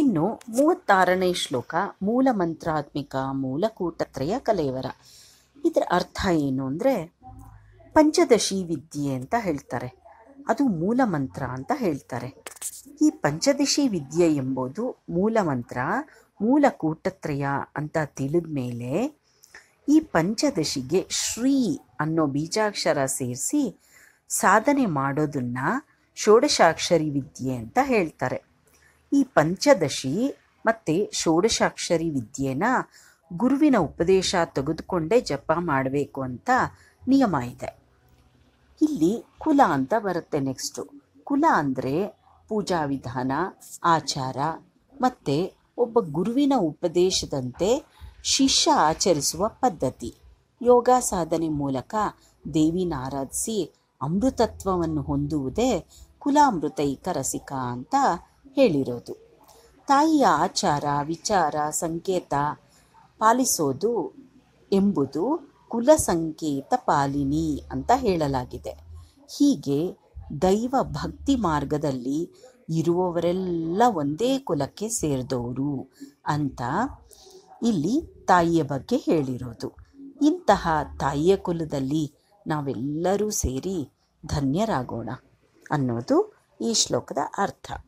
ಇನ್ನು ಮೂವತ್ತಾರನೇ ಶ್ಲೋಕ ಮೂಲ ಮಂತ್ರಾತ್ಮಿಕ ಮೂಲಕೂಟತ್ರಯ ಕಲೆಯವರ ಇದರ ಅರ್ಥ ಏನು ಅಂದರೆ ಪಂಚದಶಿ ವಿದ್ಯೆ ಅಂತ ಹೇಳ್ತಾರೆ ಅದು ಮೂಲ ಮಂತ್ರ ಅಂತ ಹೇಳ್ತಾರೆ ಈ ಪಂಚದಶಿ ವಿದ್ಯೆ ಎಂಬುದು ಮೂಲ ಮಂತ್ರ ಮೂಲಕೂಟತ್ರಯ ಅಂತ ತಿಳಿದ ಮೇಲೆ ಈ ಪಂಚದಶಿಗೆ ಶ್ರೀ ಅನ್ನೋ ಬೀಜಾಕ್ಷರ ಸೇರಿಸಿ ಸಾಧನೆ ಮಾಡೋದನ್ನು ಷೋಡಶಾಕ್ಷರಿ ವಿದ್ಯೆ ಅಂತ ಹೇಳ್ತಾರೆ ಈ ಪಂಚದಶಿ ಮತ್ತು ಷೋಡಶಾಕ್ಷರಿ ವಿದ್ಯೆನ ಗುರುವಿನ ಉಪದೇಶ ತೆಗೆದುಕೊಂಡೇ ಜಪ ಮಾಡಬೇಕು ಅಂತ ನಿಯಮ ಇದೆ ಇಲ್ಲಿ ಕುಲ ಅಂತ ಬರುತ್ತೆ ನೆಕ್ಸ್ಟು ಕುಲ ಅಂದರೆ ಪೂಜಾ ವಿಧಾನ ಆಚಾರ ಮತ್ತು ಒಬ್ಬ ಗುರುವಿನ ಉಪದೇಶದಂತೆ ಶಿಷ್ಯ ಆಚರಿಸುವ ಪದ್ಧತಿ ಯೋಗ ಸಾಧನೆ ಮೂಲಕ ದೇವಿನ ಆರಾಧಿಸಿ ಅಮೃತತ್ವವನ್ನು ಹೊಂದುವುದೇ ಕುಲಾಮೃತೈಕ ರಸಿಕ ಅಂತ ಹೇಳಿರೋದು ತಾಯಿಯ ಆಚಾರ ವಿಚಾರ ಸಂಕೇತ ಪಾಲಿಸೋದು ಎಂಬುದು ಕುಲ ಸಂಕೇತ ಪಾಲಿನಿ ಅಂತ ಹೇಳಲಾಗಿದೆ ಹೀಗೆ ದೈವ ಭಕ್ತಿ ಮಾರ್ಗದಲ್ಲಿ ಇರುವವರೆಲ್ಲ ಒಂದೇ ಕುಲಕ್ಕೆ ಸೇರಿದವರು ಅಂತ ಇಲ್ಲಿ ತಾಯಿಯ ಬಗ್ಗೆ ಹೇಳಿರೋದು ಇಂತಹ ತಾಯಿಯ ಕುಲದಲ್ಲಿ ನಾವೆಲ್ಲರೂ ಸೇರಿ ಧನ್ಯರಾಗೋಣ ಅನ್ನೋದು ಈ ಶ್ಲೋಕದ ಅರ್ಥ